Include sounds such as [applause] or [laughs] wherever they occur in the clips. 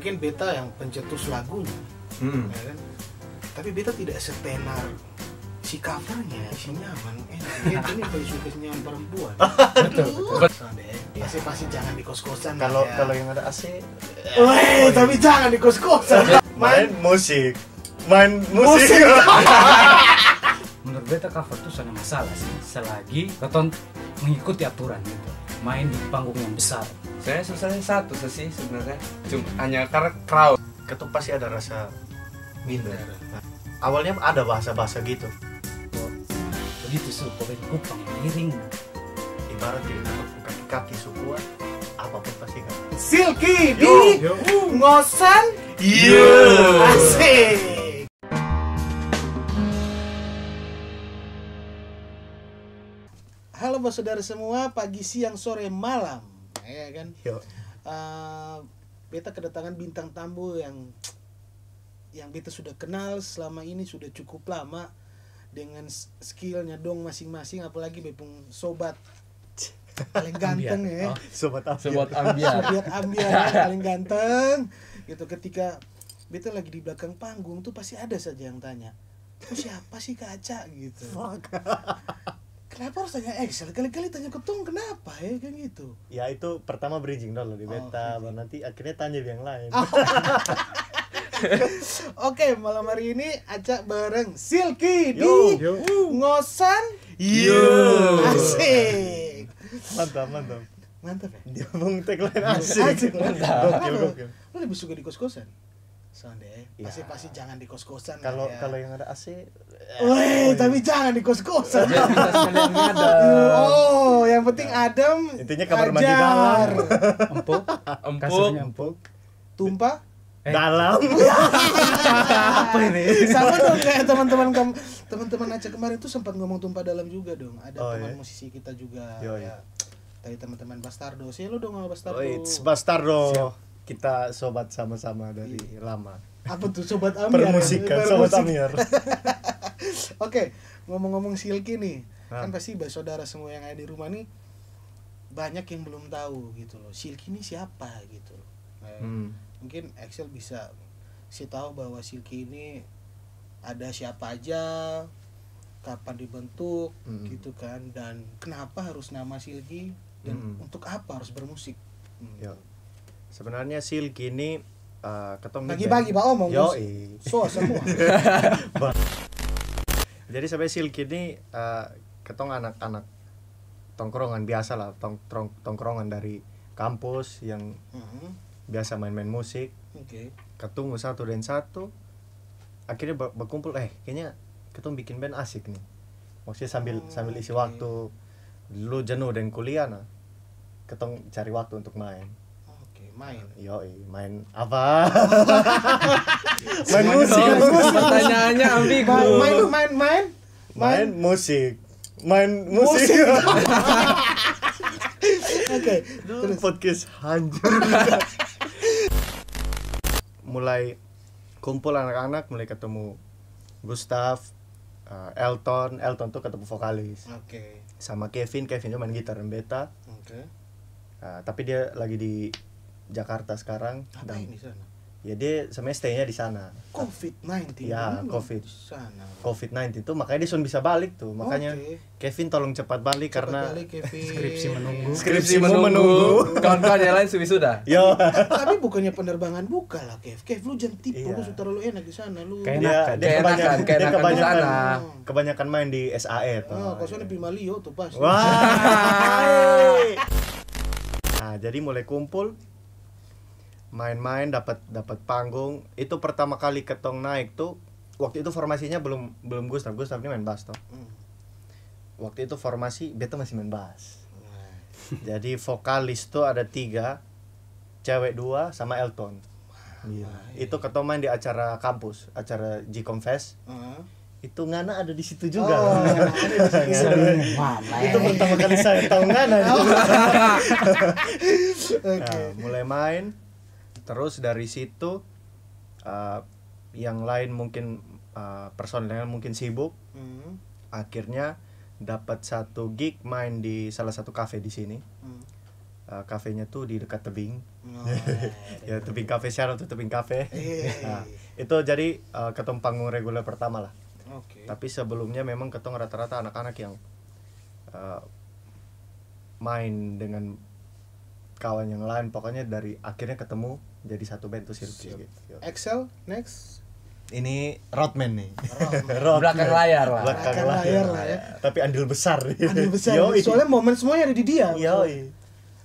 mungkin beta yang pencetus lagunya hmm. ya kan? tapi beta tidak setenar si covernya si nyaman enak eh, ini penyusukannya perempuan [laughs] betul betul AC pasti jangan di kos kosan kalau ya. kalau yang ada AC Weh, oh, tapi jangan di kos kosan main, [laughs] main musik main musik, musik. [laughs] menurut beta cover tuh sangat masalah sih selagi keton mengikuti aturan gitu main di panggung yang besar saya susahnya satu sih sebenarnya. Cuma hmm. hanya karena crowd. ketum sih ada rasa minder. Nah, awalnya ada bahasa-bahasa gitu. Begitu sih pemain kupang miring. Ibarat di kaki-kaki apa apapun pasti kan. Silky di ngosan. yo Asik. Halo bos saudara semua, pagi, siang, sore, malam ya kan Yo. Uh, beta kedatangan bintang tamu yang yang beta sudah kenal selama ini sudah cukup lama dengan skillnya dong masing-masing apalagi bepung sobat [laughs] paling ganteng ya oh, sobat ambiar sobat [laughs] ambiar sobat ambiar [laughs] paling ganteng gitu ketika beta lagi di belakang panggung tuh pasti ada saja yang tanya siapa sih kaca gitu Kenapa harus tanya Excel? Kali-kali tanya ketum kenapa ya kayak gitu? Ya itu pertama bridging dulu di oh, beta, oh, nanti akhirnya tanya yang lain. Oh. [laughs] Oke, malam hari ini acak bareng Silky Yo. di Yo. Ngosan Yo. Asik. Mantap, mantap. Mantap ya? Dia mau tagline asik. Asik, mantap. lu lebih suka di kos-kosan? Sonde, ya. Iya. pasti pasti jangan di kos kosan kalau ya. kalau yang ada AC Woi, oh, tapi iya. jangan di kos kosan oh yang penting iya. adem intinya kamar mandi dalam empuk empuk empuk tumpah Eh. dalam [laughs] apa ini sama dong kayak teman-teman kamu teman-teman aja kemarin tuh sempat ngomong tumpah dalam juga dong ada oh, teman iya. musisi kita juga Yo, iya. ya Tadi teman-teman Bastardo sih lo dong sama Bastardo oh, it's Bastardo Siap kita sobat sama-sama dari iya. lama apa tuh sobat Amir permusikan sobat Amir [laughs] oke ngomong-ngomong Silky nih nah. kan pasti saudara semua yang ada di rumah nih banyak yang belum tahu gitu loh Silky ini siapa gitu loh nah, hmm. mungkin Excel bisa sih tahu bahwa Silky ini ada siapa aja kapan dibentuk hmm. gitu kan dan kenapa harus nama Silky dan hmm. untuk apa harus bermusik hmm. Ya sebenarnya sil gini uh, ketong bagi-bagi pak omong yo so semua [laughs] jadi sampai sil gini uh, eh, ketong anak-anak tongkrongan biasa lah tong, tong tongkrongan dari kampus yang mm -hmm. biasa main-main musik okay. ketemu satu dan satu akhirnya berkumpul eh kayaknya ketemu bikin band asik nih maksudnya sambil oh, sambil isi waktu lu jenuh dan kuliah nah ketemu cari waktu untuk main main yo main apa [laughs] main musik pertanyaannya ambigu main main main main musik main musik, [laughs] oke okay. podcast hancur [laughs] mulai kumpul anak-anak mulai ketemu Gustav uh, eh, Elton Elton tuh ketemu vokalis oke okay. sama Kevin Kevin tuh main gitar dan beta oke okay. uh, eh, tapi dia lagi di Jakarta sekarang. Ngapain di sana? Ya dia sebenarnya stay di sana. COVID-19. Ya, COVID. COVID-19 itu makanya dia sun bisa balik tuh. Makanya okay. Kevin tolong cepat balik cepat karena balik, Kevin. skripsi menunggu. Skripsi menunggu. menunggu. Kawan-kawan yang lain sudah sudah. Yo. Tapi bukannya penerbangan buka lah, Kev. Kev lu jangan tipu, iya. lu terlalu enak di sana lu. Kayak dia, kebanyakan, dia kebanyakan, kebanyakan main di SAE. tuh. Oh, oh kalau iya. di Bimalio tuh pas. Wah. [laughs] Nah, jadi mulai kumpul main-main dapat dapat panggung itu pertama kali ketong naik tuh waktu itu formasinya belum belum tapi Gustaf ini main bass toh hmm. waktu itu formasi Beto masih main bass jadi vokalis tuh ada tiga cewek dua sama Elton Iya. Itu ketemu main di acara kampus, acara G Confess. Uh -huh. Hmm. Itu Ngana ada di situ juga. Oh, itu pertama kali saya tahu Ngana. [laughs] Oh. [laughs] nah, mulai main terus dari situ uh, yang lain mungkin uh, mungkin sibuk mm. akhirnya dapat satu gig main di salah satu kafe di sini mm. uh, kafenya tuh di dekat tebing oh, [laughs] ya tebing kafe sekarang tuh tebing kafe iya, iya, iya. [laughs] nah, itu jadi uh, ketemu panggung reguler pertama lah okay. tapi sebelumnya memang ketemu rata-rata anak-anak yang uh, main dengan kawan yang lain pokoknya dari akhirnya ketemu jadi satu band tuh Silky gitu. Excel next ini Rodman nih. [laughs] Rodman. Belakang layar lah. Belakang, Belakang layar, layar lah ya. ya. Tapi andil besar. Andil [laughs] besar. Yoi. Soalnya momen semuanya ada di dia. Iya.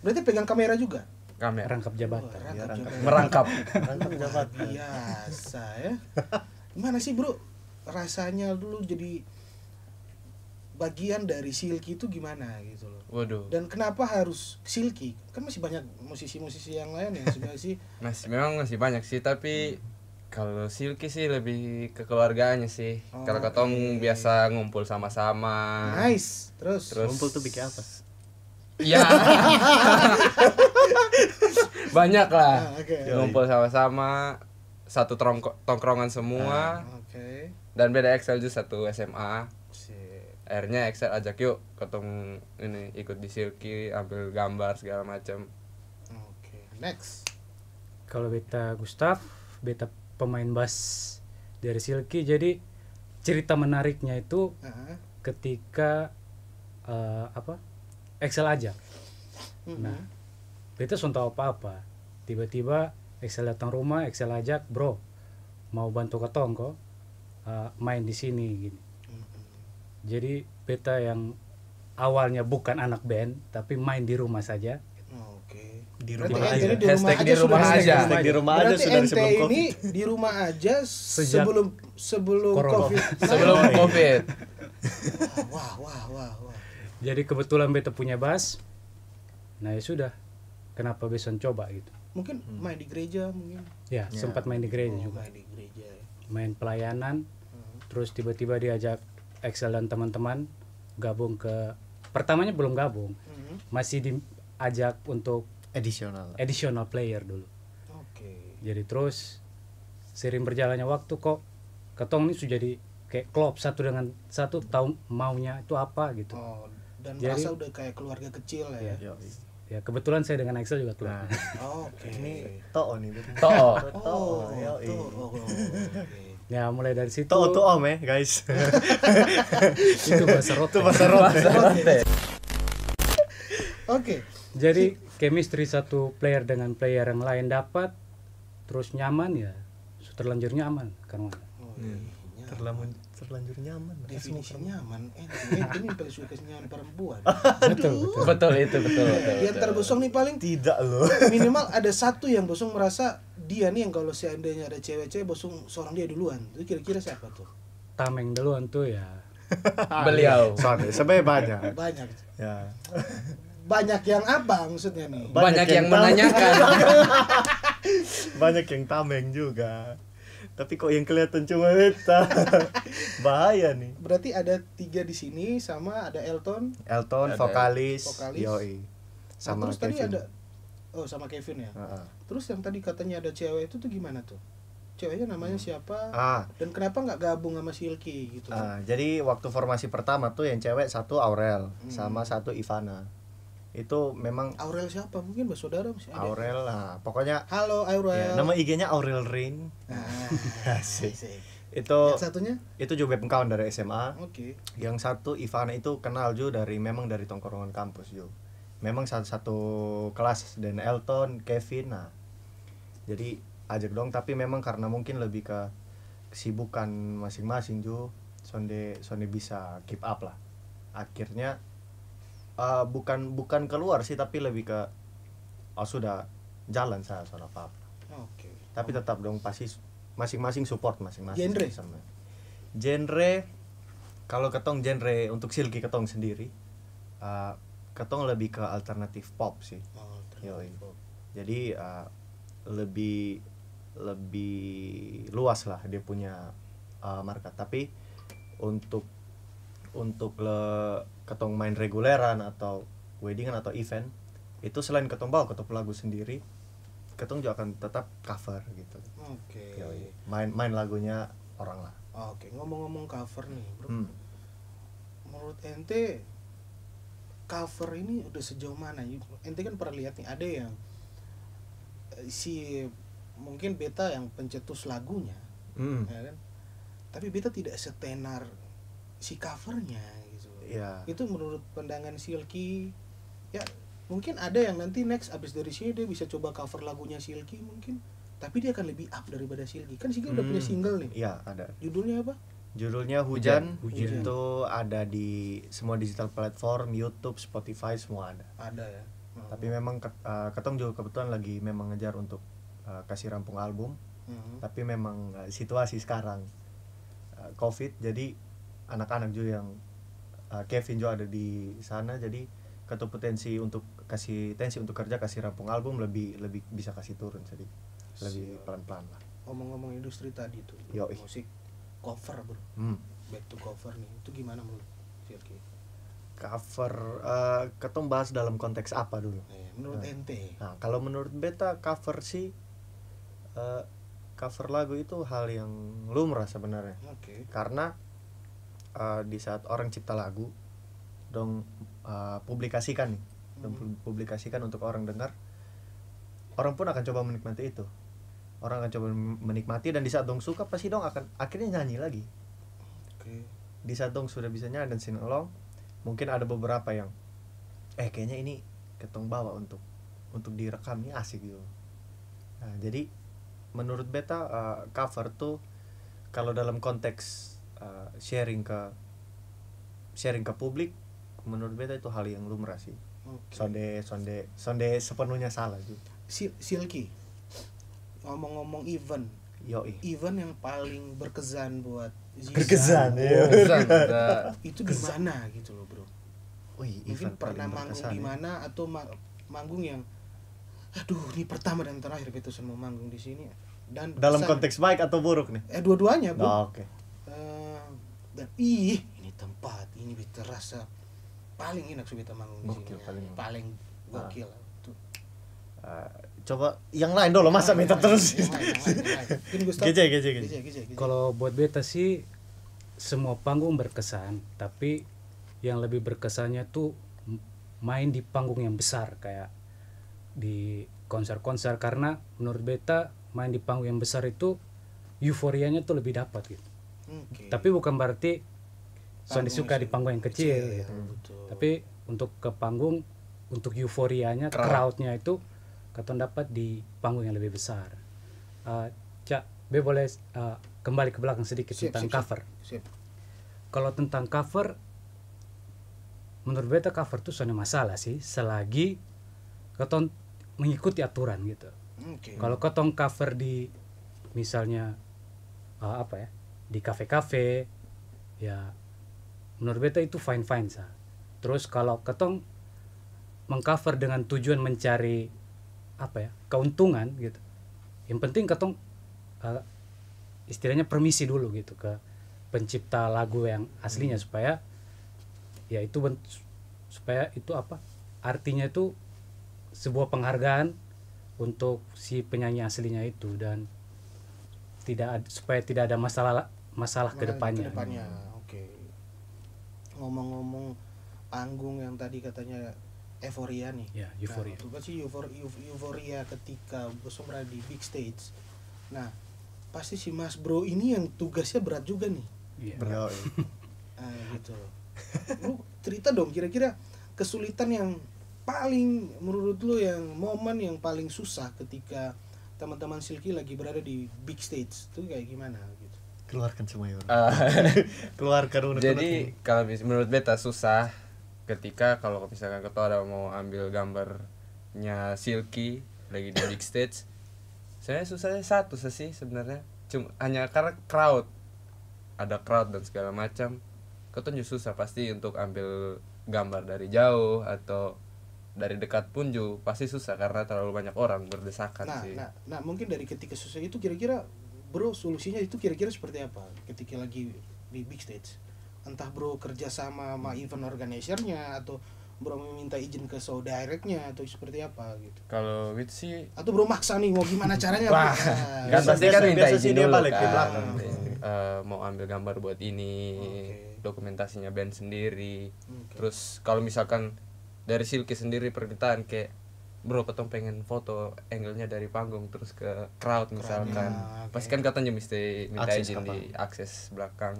Berarti pegang kamera juga. Kamera. Rangkap jabatan. Oh, iya, rangkap ya, rangkap. Jabatan. Merangkap. Merangkap [laughs] jabatan. Biasa ya. Gimana sih bro? Rasanya dulu jadi bagian dari Silky itu gimana gitu loh. Waduh. Dan kenapa harus Silky? Kan masih banyak musisi-musisi yang lain yang sebenarnya sih. [laughs] Masih memang masih banyak sih, tapi hmm. kalau Silky sih lebih ke keluarganya sih. Oh, kalau ketong okay. biasa ngumpul sama-sama. Nice. Terus, Terus ngumpul tuh bikin apa? Iya. [laughs] banyak lah. Ah, okay. Ngumpul sama-sama satu tongkrongan semua. Ah, okay. Dan beda Excel juga satu SMA akhirnya Excel ajak yuk ketemu ini ikut di Silky ambil gambar segala macam oke okay, next kalau beta Gustaf beta pemain bass dari Silky jadi cerita menariknya itu uh -huh. ketika uh, apa Excel ajak uh mm-hmm. -huh. nah beta sontak apa apa tiba-tiba Excel datang rumah Excel ajak bro mau bantu ketong kok uh, eh, main di sini gini jadi beta yang awalnya bukan anak band tapi main di rumah saja di rumah Berarti aja. Di rumah saja. aja di rumah sudah, aja. Hashtag di rumah aja sudah NT sebelum COVID. ini di rumah aja Sejak sebelum sebelum corona. COVID. sebelum nah, COVID. Iya. wah, wah, wah, wah. Jadi kebetulan beta punya bass. Nah, ya sudah. Kenapa bisa coba gitu? Mungkin hmm. main di gereja mungkin. Ya, ya. sempat main di gereja oh, juga. Main di gereja. Ya. Main pelayanan. Hmm. Terus tiba-tiba diajak Excel dan teman-teman gabung ke pertamanya belum gabung mm-hmm. masih diajak untuk additional additional player dulu oke okay. jadi terus sering berjalannya waktu kok ketong ini sudah jadi kayak klop satu dengan satu tahun maunya itu apa gitu oh, dan jadi, merasa udah kayak keluarga kecil ya, ya. Ya kebetulan saya dengan Excel juga keluar. Nah. Oh, oke. Okay. Ini toh nih. [laughs] Toon. Oh, toh. Oh, to oh, oh okay. Ya mulai dari situ. Tuh tuh om ya guys. [laughs] itu bahasa rot. Itu bahasa rot. Oke. Jadi chemistry satu player dengan player yang lain dapat terus nyaman ya terlanjur aman kan. Oh, iya. terlanjur terlanjur nyaman definisi nyaman eh ini paling suka nyaman perempuan betul, betul betul itu betul, betul yang terbosong nih paling tidak loh minimal ada satu yang bosong merasa dia nih yang kalau seandainya ada cewek-cewek bosong seorang dia duluan itu kira-kira siapa tuh tameng duluan tuh ya [laughs] beliau soalnya sebenarnya banyak banyak ya banyak yang apa maksudnya nih banyak, yang, yang menanyakan [laughs] [laughs] banyak yang tameng juga tapi kok yang kelihatan cuma beta [laughs] bahaya nih berarti ada tiga di sini sama ada Elton Elton ada vokalis, vokalis. Yoi. Nah, sama nah, terus Kevin. tadi ada oh sama Kevin ya uh -huh. terus yang tadi katanya ada cewek itu tuh gimana tuh ceweknya namanya hmm. siapa ah. dan kenapa nggak gabung sama Silky gitu ah, jadi waktu formasi pertama tuh yang cewek satu Aurel hmm. sama satu Ivana itu memang Aurel siapa mungkin bersaudara masih ada Aurel lah pokoknya halo Aurel ya, nama IG-nya Aurel Rain ah, [laughs] asik. asik itu yang satunya itu juga kawan dari SMA oke okay. yang satu Ivana itu kenal juga dari memang dari tongkrongan kampus juga memang satu satu kelas dan Elton Kevin nah jadi ajak dong tapi memang karena mungkin lebih ke kesibukan masing-masing Jo sonde sonde bisa keep up lah akhirnya uh, bukan bukan keluar sih tapi lebih ke oh sudah jalan saya soal apa apa okay. tapi tetap dong pasti masing-masing support masing-masing genre sama genre kalau ketong genre untuk silky ketong sendiri uh, ketong lebih ke alternatif pop sih oh, pop. jadi uh, lebih lebih luas lah dia punya uh, market tapi untuk untuk le ketong main reguleran atau weddingan atau event itu selain ketong bawa ketong lagu sendiri ketong juga akan tetap cover gitu oke okay. main main lagunya orang lah oke okay. ngomong-ngomong cover nih bro hmm. menurut ente cover ini udah sejauh mana ente kan pernah lihat nih ada yang eh, si mungkin beta yang pencetus lagunya hmm. ya kan tapi beta tidak setenar si covernya gitu yeah. itu menurut pandangan Silky ya mungkin ada yang nanti next abis dari sini dia bisa coba cover lagunya Silky mungkin tapi dia akan lebih up daripada Silky kan Silky hmm. udah punya hmm. single nih ya ada judulnya apa judulnya hujan, hujan. hujan. itu ada di semua digital platform YouTube Spotify semua ada ada ya hmm. tapi memang uh, ketong juga kebetulan lagi memang ngejar untuk uh, kasih rampung album hmm. tapi memang uh, situasi sekarang uh, COVID jadi anak-anak juga yang uh, Kevin juga ada di sana jadi kata potensi untuk kasih tensi untuk kerja kasih rampung album lebih lebih bisa kasih turun jadi lebih pelan-pelan lah ngomong-ngomong industri tadi itu musik cover bro hmm. back to cover nih itu gimana menurut Firki cover uh, ketemu bahas dalam konteks apa dulu eh, menurut nah. ente nah kalau menurut beta cover sih uh, cover lagu itu hal yang lumrah sebenarnya okay. karena uh, di saat orang cipta lagu dong uh, publikasikan nih hmm. dong publikasikan untuk orang dengar orang pun akan coba menikmati itu orang akan coba menikmati dan di saat dong suka pasti dong akan akhirnya nyanyi lagi okay. di saat dong sudah bisa nyanyi dan along mungkin ada beberapa yang eh kayaknya ini ketong bawa untuk untuk direkam ini asik gitu nah jadi menurut beta uh, cover tuh kalau dalam konteks Eh, sharing ke sharing ke publik menurut beta itu hal yang lumrah sih okay. sonde sonde sonde sepenuhnya salah tuh. Sil silky ngomong-ngomong event Yoi. event yang paling berkesan buat Zizan, berkesan ya itu di mana gitu loh bro Ui, mungkin pernah manggung di ya. mana ya. atau ma manggung yang aduh ini pertama dan terakhir Peterson mau gitu manggung di sini dan dalam besar. konteks baik atau buruk nih eh dua-duanya bro oh, okay dan ih ini tempat ini terasa ya. paling enak sih Manggung gokil, paling, paling gokil ah. tuh ah, uh, coba yang lain dulu masa nah, minta terus gece gece gece kalau buat beta sih semua panggung berkesan tapi yang lebih berkesannya tuh main di panggung yang besar kayak di konser-konser karena menurut beta main di panggung yang besar itu euforianya tuh lebih dapat gitu okay. tapi bukan berarti Sony suka di panggung yang kecil, kecil gitu. Ya, betul. tapi untuk ke panggung untuk euforianya Crowd. crowdnya itu katon dapat di panggung yang lebih besar uh, cak be boleh uh, kembali ke belakang sedikit siap, tentang siap, cover kalau tentang cover menurut beta cover tuh soalnya masalah sih selagi katon mengikuti aturan gitu okay. kalau katon cover di misalnya uh, apa ya di kafe-kafe ya menurut beta itu fine fine sa terus kalau ketong mengcover dengan tujuan mencari apa ya keuntungan gitu yang penting ketong uh, istilahnya permisi dulu gitu ke pencipta lagu yang aslinya hmm. supaya ya itu supaya itu apa artinya itu sebuah penghargaan untuk si penyanyi aslinya itu dan tidak supaya tidak ada masalah masalah nah, kedepannya. Kedepannya, oke. Okay. Ngomong-ngomong panggung yang tadi katanya euforia nih. Ya, nah, euforia. Nah, sih euforia, euforia ketika Bosomra di big stage. Nah, pasti si Mas Bro ini yang tugasnya berat juga nih. Iya. Berat. nah, [laughs] gitu Lu cerita dong kira-kira kesulitan yang paling menurut lu yang momen yang paling susah ketika teman-teman Silky lagi berada di big stage itu kayak gimana gitu keluarkan semua uh, [laughs] keluarkan unek jadi kalau kalau menurut beta susah ketika kalau misalkan ketua ada mau ambil gambarnya Silky lagi di big stage saya susahnya satu sih sebenarnya cuma hanya karena crowd ada crowd dan segala macam ketunjuk susah pasti untuk ambil gambar dari jauh atau dari dekat pun juga pasti susah karena terlalu banyak orang berdesakan nah, sih. Nah, nah mungkin dari ketika susah itu kira-kira bro solusinya itu kira-kira seperti apa ketika lagi di big stage? Entah bro kerja sama sama event organisernya atau bro meminta izin ke show directnya atau seperti apa gitu kalau with gitu sih atau bro maksa nih mau gimana caranya Wah, kan nah, kan pasti kan minta izin dulu balik kan uh, mau ambil gambar buat ini okay. dokumentasinya band sendiri okay. terus kalau misalkan dari Silky sendiri permintaan kayak bro ketong pengen foto angle-nya dari panggung terus ke crowd misalkan okay. pasti kan katanya mesti minta akses izin di akses belakang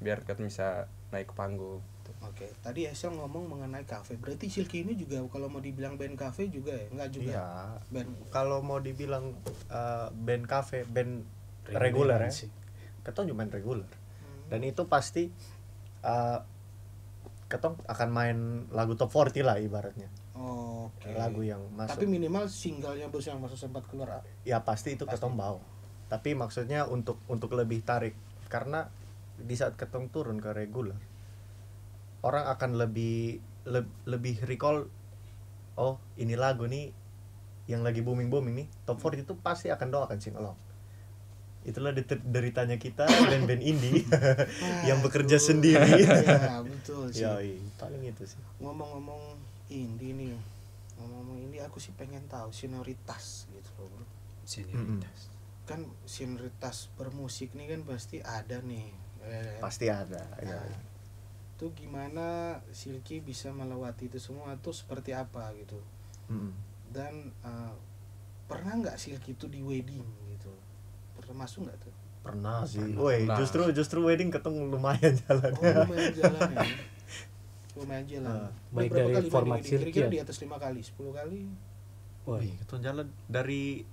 biar katanya bisa naik ke panggung gitu. oke okay. tadi Esel ngomong mengenai cafe berarti Silky ini juga kalau mau dibilang band cafe juga ya nggak juga iya. band kalau mau dibilang uh, band cafe band reguler ya sih ketong cuma reguler hmm. dan itu pasti uh, ketong akan main lagu top 40 lah ibaratnya okay. lagu yang masuk tapi minimal singlenya bos yang masuk sempat keluar ah. ya pasti itu pasti. ketong bau tapi maksudnya untuk untuk lebih tarik karena di saat ketong turun ke regular orang akan lebih le, lebih recall oh ini lagu nih yang lagi booming booming nih top 40 hmm. itu pasti akan doakan sing along itulah deritanya kita band-band indie [laughs] yang bekerja sendiri [laughs] ya betul sih paling itu sih ngomong-ngomong indie nih ngomong-ngomong indie aku sih pengen tahu senioritas gitu loh bro senioritas -hmm. kan senioritas bermusik nih kan pasti ada nih eh, pasti ada nah, itu gimana Silky bisa melewati itu semua atau seperti apa gitu -hmm. dan uh, pernah nggak Silky itu di wedding gitu pernah masuk nggak tuh pernah sih woi justru justru wedding ketemu lumayan jalan oh, lumayan jalan ya? [laughs] lumayan jalan uh, baik dari kali format wedding? kira-kira di ya? atas lima kali sepuluh kali woi ketemu jalan dari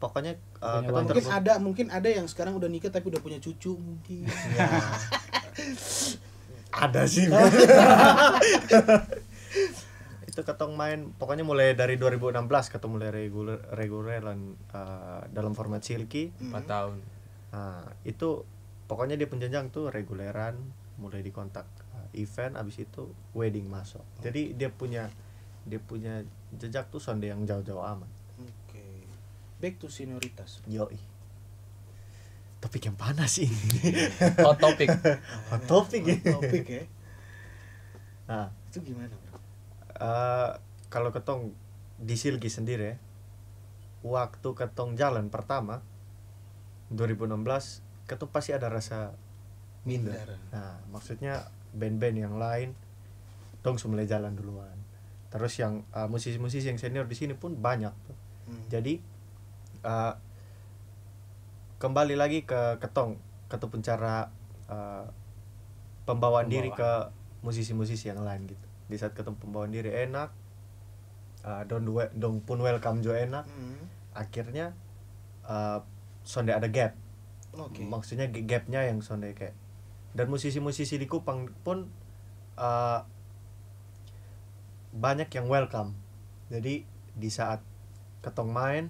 pokoknya uh, mungkin terbuka. ada mungkin ada yang sekarang udah nikah tapi udah punya cucu mungkin ya. [laughs] ada sih [laughs] itu ketong main pokoknya mulai dari 2016 ketong mulai reguler reguleran uh, dalam format silky hmm. empat tahun nah, itu pokoknya dia penjenjang tuh reguleran mulai dikontak uh, event abis itu wedding masuk okay. Oh. jadi dia punya dia punya jejak tuh sonde yang jauh-jauh aman oke okay. back to senioritas yoi topik yang panas ini hot topic hot topic hot topic ya nah itu gimana bro Eh, kalau ketong di Silgi sendiri waktu ketong jalan pertama 2016 ketong pasti ada rasa minder. Nah, maksudnya band-band yang lain tong mulai jalan duluan. Terus yang eh, musisi-musisi uh, yang senior di sini pun banyak tuh. Hmm. Jadi uh, kembali lagi ke ketong, ketepun cara uh, pembawaan, pembawaan diri ke musisi-musisi yang lain gitu di saat ketemu pembawaan diri enak uh, eh, don we, dong pun welcome jo enak hmm. akhirnya uh, sonde ada gap okay. maksudnya gapnya yang sonde kayak dan musisi-musisi di Kupang pun uh, banyak yang welcome jadi di saat ketong main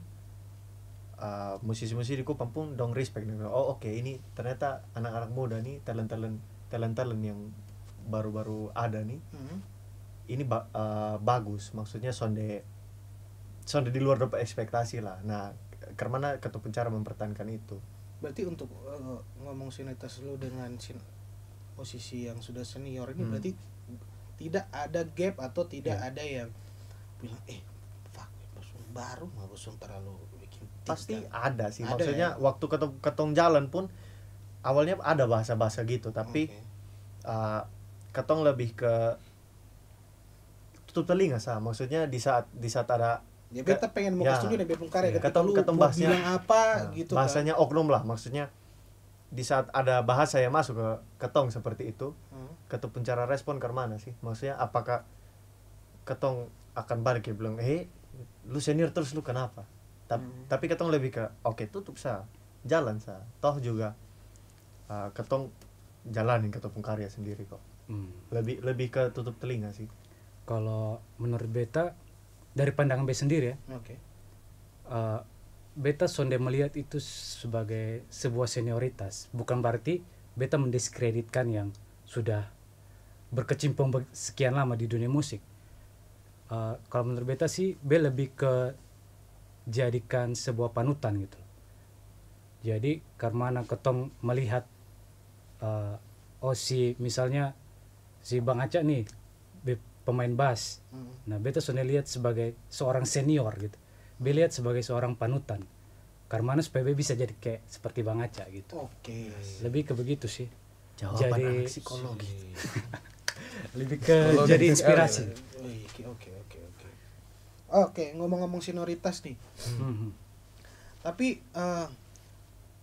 uh, musisi-musisi di Kupang pun dong respect oh oke okay, ini ternyata anak-anak muda nih talent talent talent talent yang baru-baru ada nih mm ini ba uh, bagus maksudnya sonde sonde di luar dari ekspektasi lah nah karena ketua cara mempertahankan itu berarti untuk uh, ngomong sinetas lu dengan sin posisi yang sudah senior ini hmm. berarti tidak ada gap atau tidak yeah. ada yang bilang eh fuck baru mau Bosung terlalu bikin tiga. pasti kan. ada sih ada maksudnya ya? waktu ketong ketong jalan pun awalnya ada bahasa bahasa gitu tapi okay. uh, eh, ketong lebih ke tutup telinga sah maksudnya di saat di saat ada ya pengen mau ya, studio nih bepung ya, ketika lu bilang apa nah, gitu kan. bahasanya kan. oknum lah maksudnya di saat ada bahasa yang masuk ke ketong seperti itu hmm. ketong cara respon ke mana sih maksudnya apakah ketong akan balik ya bilang eh lu senior terus lu kenapa Ta hmm. tapi ketong lebih ke oke okay, tutup sa jalan sa toh juga uh, ah, ketong jalanin ketong karya sendiri kok hmm. lebih lebih ke tutup telinga sih kalau menurut beta dari pandangan beta sendiri ya okay. uh, eh, beta sonde melihat itu sebagai sebuah senioritas bukan berarti beta mendiskreditkan yang sudah berkecimpung sekian lama di dunia musik uh, kalau menurut beta sih B lebih ke jadikan sebuah panutan gitu jadi karena ketom melihat uh, oh si misalnya si bang Aca nih pemain bass hmm. nah beta sudah lihat sebagai seorang senior gitu Beta lihat sebagai seorang panutan karena Karmanus PB bisa jadi kayak seperti Bang Aca gitu oke okay. lebih ke begitu sih jawaban jadi, anak [laughs] psikologi lebih ke psikologi jadi inspirasi iya, iya. oke oke oke oke oke ngomong-ngomong senioritas nih hmm. tapi uh,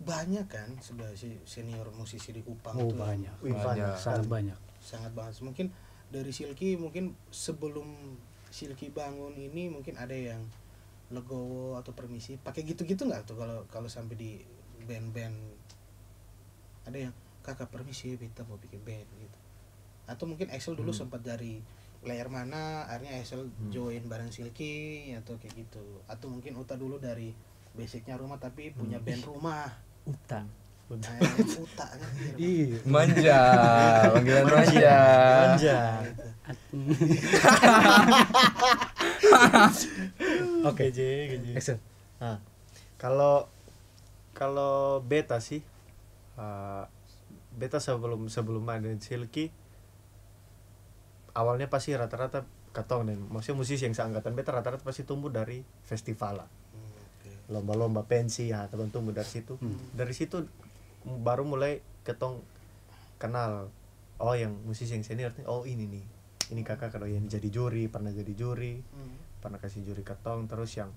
banyak kan sebenarnya senior musisi di Kupang oh, itu banyak, banyak. banyak sangat banyak sangat banyak mungkin dari Silky mungkin sebelum Silky bangun ini mungkin ada yang legowo atau permisi pakai gitu-gitu nggak tuh kalau kalau sampai di band-band ada yang kakak permisi kita mau bikin band gitu atau mungkin Excel dulu hmm. sempat dari player mana akhirnya Excel hmm. join bareng Silky atau kayak gitu atau mungkin Uta dulu dari basicnya rumah tapi punya hmm. band rumah Uta Utak kan. [laughs] Gitu. Iya. Manja, panggilan manja. Manja. [laughs] Oke, J, Action. Ah. kalau kalau beta sih uh, beta sebelum sebelum ada Silky awalnya pasti rata-rata katong dan maksudnya musisi yang seangkatan beta rata-rata pasti tumbuh dari festival lah hmm, lomba-lomba pensi ya teman tumbuh dari situ hmm. dari situ baru mulai ketong kenal oh yang musisi yang senior oh ini nih ini kakak kalau yang jadi juri pernah jadi juri hmm. pernah kasih juri ketong terus yang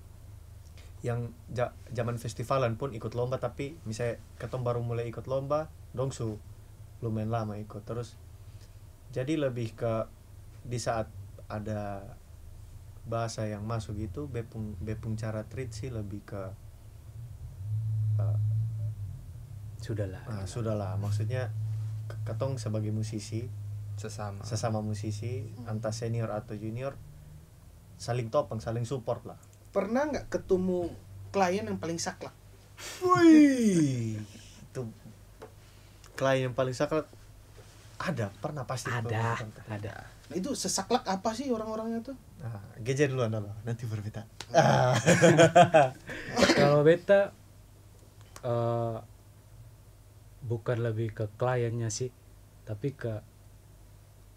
yang ja, zaman festivalan pun ikut lomba tapi misalnya ketong baru mulai ikut lomba dong su lumayan lama ikut terus jadi lebih ke di saat ada bahasa yang masuk itu bepung bepung cara treat sih lebih ke Sudahlah. Nah, sudahlah. Maksudnya ketong sebagai musisi sesama sesama musisi hmm. entah senior atau junior saling topeng, saling support lah. Pernah nggak ketemu klien yang paling saklek? Wih, itu klien yang paling saklek ada, pernah pasti. Ada, ada. Nah, itu sesaklek apa sih orang-orangnya tuh? Nah, gejer dulu anda nanti berbeda. Hmm. Ah. [laughs] Kalau beta, uh, bukan lebih ke kliennya sih tapi ke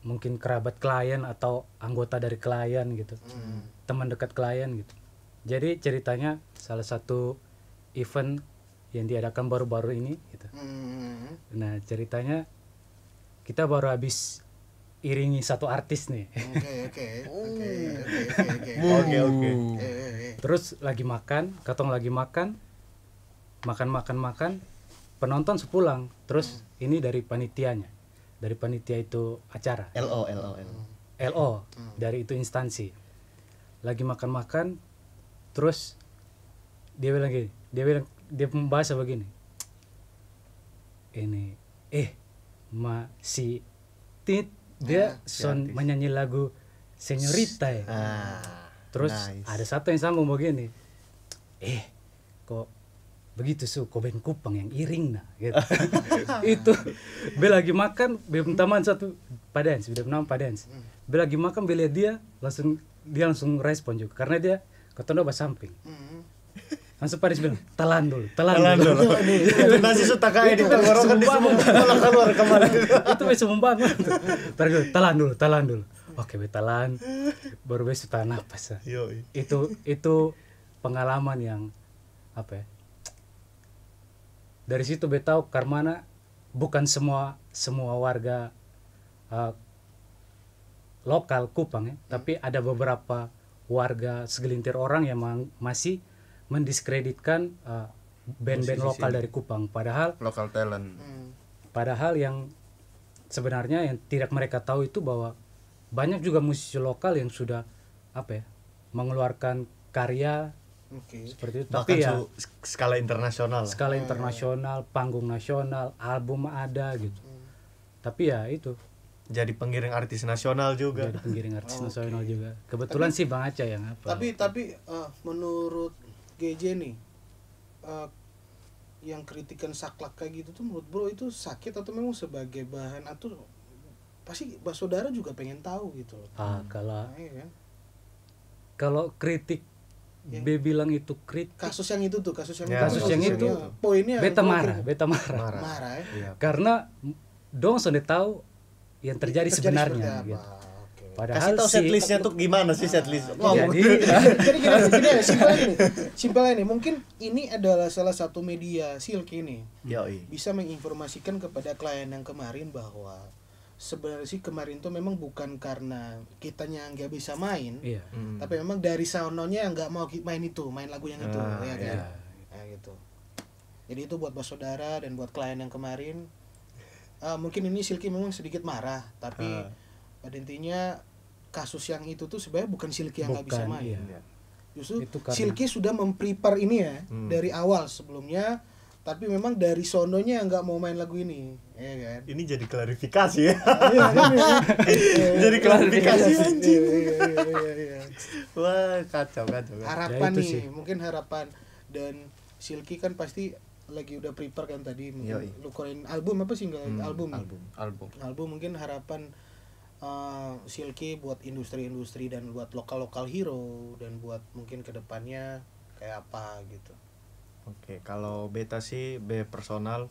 mungkin kerabat klien atau anggota dari klien gitu hmm. teman dekat klien gitu jadi ceritanya salah satu event yang diadakan baru-baru ini gitu hmm. nah ceritanya kita baru habis iringi satu artis nih oke oke [laughs] oke oke terus lagi makan katong lagi makan makan makan makan penonton sepulang terus hmm. ini dari panitianya dari panitia itu acara lo lo lo lo hmm. dari itu instansi lagi makan-makan terus dia bilang gini dia bilang dia membahas begini ini eh ma si tit dia ya, son menyanyi lagu senyorita ya eh. ah, terus nice. ada satu yang sambung begini eh kok begitu su koben kupang yang iring nah gitu. [laughs] itu be lagi makan be taman satu padens be nama padens hmm. be lagi makan be lihat dia langsung dia langsung respon juga karena dia ketemu bahasa samping hmm. langsung Paris bilang telan dulu telan, dulu, nasi sutaka ini tenggorokan di semua keluar kemarin [laughs] itu bisa membangun terus telan dulu telan dulu oke betalan baru besok tanah nafas itu itu pengalaman yang apa ya dari situ betau karena bukan semua semua warga uh, lokal Kupang ya, hmm. tapi ada beberapa warga segelintir orang yang masih mendiskreditkan band eh, band-band lokal dari Kupang padahal lokal talent hmm. padahal yang sebenarnya yang tidak mereka tahu itu bahwa banyak juga musisi lokal yang sudah apa ya mengeluarkan karya Okay. Seperti itu. Tapi ya skala internasional. Skala hmm. internasional, panggung nasional, album ada gitu. Hmm. Tapi ya itu. Jadi penggiring artis nasional juga. Jadi penggiring artis okay. nasional juga. Kebetulan tapi, sih Bang Aceh yang apa. Tapi tapi uh, menurut GJ nih uh, yang kritikan saklak kayak gitu tuh menurut Bro itu sakit atau memang sebagai bahan atau pasti bah saudara juga pengen tahu gitu. Ah, kalau nah, iya kan? Kalau kritik Iya. B bilang itu kritik kasus yang itu tuh kasus yang ya, itu kasus, kasus yang, yang itu poinnya beta marah beta marah, marah. marah ya? Iya. karena dong sudah tahu yang terjadi, terjadi sebenarnya gitu. Okay. Padahal Kasih tahu si, setlistnya tuh gimana sih setlist? Nah, oh, jadi, jadi gini, gini simpel ini, simpel ini. Mungkin ini adalah salah satu media silk ini Yoi. bisa menginformasikan kepada klien yang kemarin bahwa sebenarnya sih kemarin tuh memang bukan karena kitanya nggak bisa main iya. hmm. tapi memang dari soundnya yang nggak mau main itu main lagu yang itu ah, ya kan iya. nah, gitu jadi itu buat bos saudara dan buat klien yang kemarin uh, mungkin ini Silky memang sedikit marah tapi uh. pada intinya kasus yang itu tuh sebenarnya bukan Silky yang nggak bisa main iya. justru itu Silky sudah memprepare ini ya hmm. dari awal sebelumnya tapi memang dari sononya nggak mau main lagu ini ya ini jadi klarifikasi ya, jadi klarifikasi anjing wah kacau kacau, harapan ya, nih mungkin harapan dan Silky kan pasti lagi udah prepare kan tadi mungkin lu koin album apa sih enggak hmm, album album album album mungkin harapan uh, Silky buat industri-industri dan buat lokal-lokal hero dan buat mungkin kedepannya kayak apa gitu Oke, okay, kalau beta sih be personal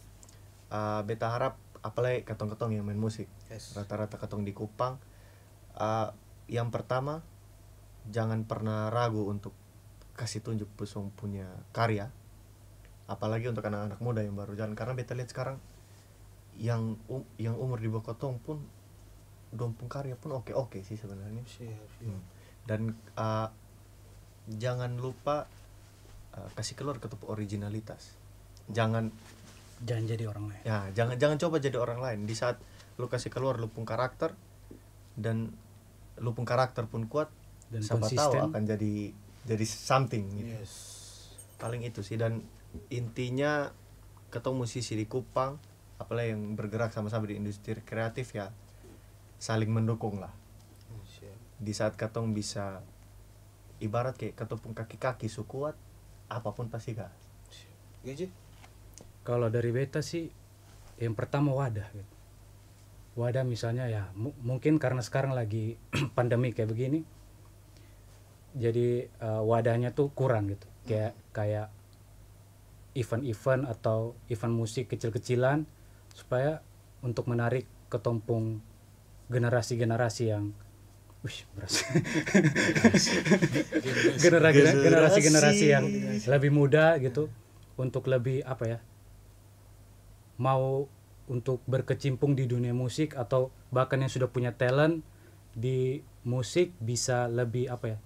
uh, beta harap apalagi ketong-ketong yang main musik. rata Rata-rata ketong di Kupang uh, yang pertama jangan pernah ragu untuk kasih tunjuk pusung punya karya. Apalagi untuk anak-anak muda yang baru jalan karena beta lihat sekarang yang um, yang umur di bawah ketong pun dompung karya pun oke-oke sih sebenarnya. Hmm. Dan uh, jangan lupa Eh, kasih keluar ketup originalitas jangan jangan jadi orang lain ya jangan jangan coba jadi orang lain di saat lu kasih keluar lu karakter dan lu karakter pun kuat dan siapa konsisten. tahu akan jadi jadi something gitu. yes. paling itu sih dan intinya ketemu musisi di Kupang apalagi yang bergerak sama-sama di industri kreatif ya saling mendukung lah iya. di saat katong bisa ibarat kayak ketepung kaki-kaki sukuat apapun pasti gas gaji iya, kalau dari beta sih yang pertama wadah gitu. wadah misalnya ya mungkin karena sekarang lagi [clears throat] pandemi kayak begini jadi uh, wadahnya tuh kurang gitu kayak hmm. kayak event-event atau event musik kecil-kecilan supaya untuk menarik ketumpung generasi-generasi yang Wih, generasi, generasi generasi yang lebih muda gitu untuk lebih apa ya? Mau untuk berkecimpung di dunia musik atau bahkan yang sudah punya talent di musik bisa lebih apa ya?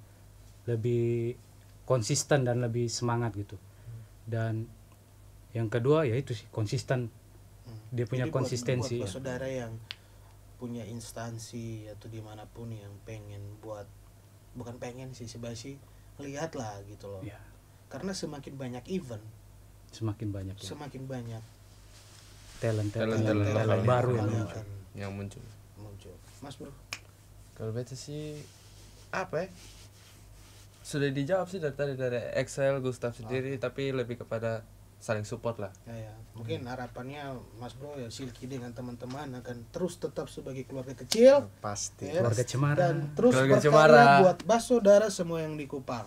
Lebih konsisten dan lebih semangat gitu. Dan yang kedua yaitu sih konsisten. Dia punya Jadi konsistensi. Buat, buat ya. saudara yang punya instansi atau dimanapun yang pengen buat bukan pengen sih sebasi lihat lah gitu loh yeah. karena semakin banyak event semakin banyak ya. semakin banyak talent talent, talent, talent, talent, talent baru yang, yang, yang muncul muncul mas bro kalau betul sih apa ya sudah dijawab sih dari tadi dari Excel Gustaf sendiri okay. Ah. tapi lebih kepada saling support lah ya, ya. mungkin hmm. harapannya Mas Bro ya Silky dengan teman-teman akan terus tetap sebagai keluarga kecil ya, pasti ya, keluarga cemara dan terus keluarga buat bas saudara semua yang di Kupang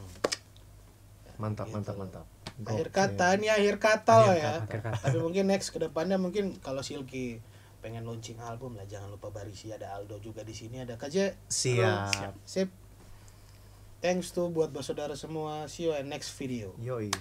mantap gitu. mantap mantap Go. akhir kata ini akhir kata akhir lah ya kata, tapi mungkin next kedepannya mungkin kalau Silky pengen launching album lah jangan lupa Barisi ada Aldo juga di sini ada KJ siap siap sip thanks to buat saudara semua see you in next video yoi